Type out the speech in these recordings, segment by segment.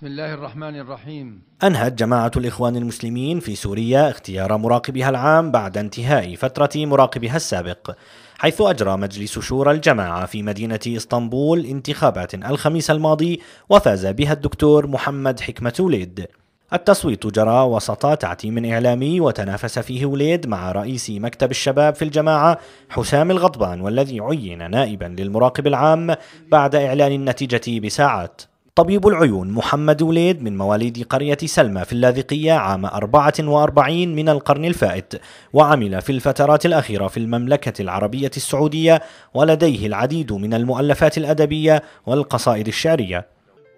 بسم الله الرحمن الرحيم أنهت جماعة الإخوان المسلمين في سوريا اختيار مراقبها العام بعد انتهاء فترة مراقبها السابق حيث أجرى مجلس شورى الجماعة في مدينة إسطنبول انتخابات الخميس الماضي وفاز بها الدكتور محمد حكمة وليد التصويت جرى وسط تعتيم إعلامي وتنافس فيه وليد مع رئيس مكتب الشباب في الجماعة حسام الغضبان والذي عين نائبا للمراقب العام بعد إعلان النتيجة بساعات طبيب العيون محمد وليد من مواليد قرية سلمى في اللاذقية عام 44 من القرن الفائت وعمل في الفترات الأخيرة في المملكة العربية السعودية ولديه العديد من المؤلفات الأدبية والقصائد الشعرية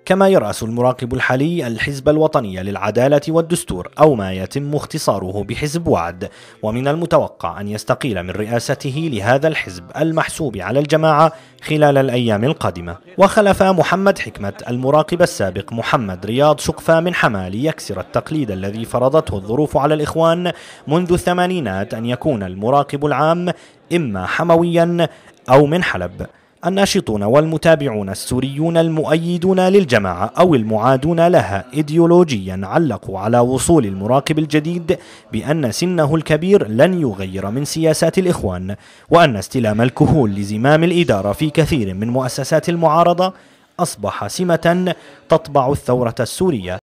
كما يرأس المراقب الحالي الحزب الوطني للعدالة والدستور أو ما يتم اختصاره بحزب وعد ومن المتوقع أن يستقيل من رئاسته لهذا الحزب المحسوب على الجماعة خلال الأيام القادمة وخلف محمد حكمة المراقب السابق محمد رياض شقفة من حما ليكسر التقليد الذي فرضته الظروف على الإخوان منذ الثمانينات أن يكون المراقب العام إما حمويا أو من حلب الناشطون والمتابعون السوريون المؤيدون للجماعة أو المعادون لها إيديولوجيا علقوا على وصول المراقب الجديد بأن سنه الكبير لن يغير من سياسات الإخوان وأن استلام الكهول لزمام الإدارة في كثير من مؤسسات المعارضة أصبح سمة تطبع الثورة السورية